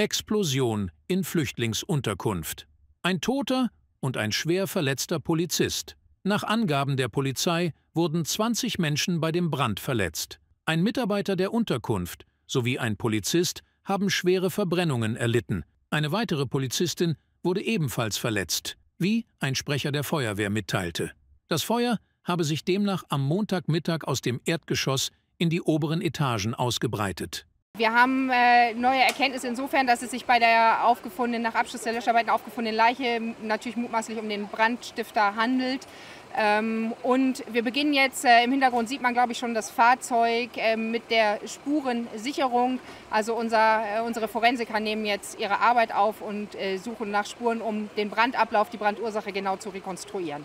Explosion in Flüchtlingsunterkunft. Ein Toter und ein schwer verletzter Polizist. Nach Angaben der Polizei wurden 20 Menschen bei dem Brand verletzt. Ein Mitarbeiter der Unterkunft sowie ein Polizist haben schwere Verbrennungen erlitten. Eine weitere Polizistin wurde ebenfalls verletzt, wie ein Sprecher der Feuerwehr mitteilte. Das Feuer habe sich demnach am Montagmittag aus dem Erdgeschoss in die oberen Etagen ausgebreitet. Wir haben äh, neue Erkenntnisse insofern, dass es sich bei der aufgefundenen, nach Abschluss der Löscharbeiten aufgefundenen Leiche natürlich mutmaßlich um den Brandstifter handelt. Ähm, und wir beginnen jetzt, äh, im Hintergrund sieht man, glaube ich, schon das Fahrzeug äh, mit der Spurensicherung. Also unser, äh, unsere Forensiker nehmen jetzt ihre Arbeit auf und äh, suchen nach Spuren, um den Brandablauf, die Brandursache genau zu rekonstruieren.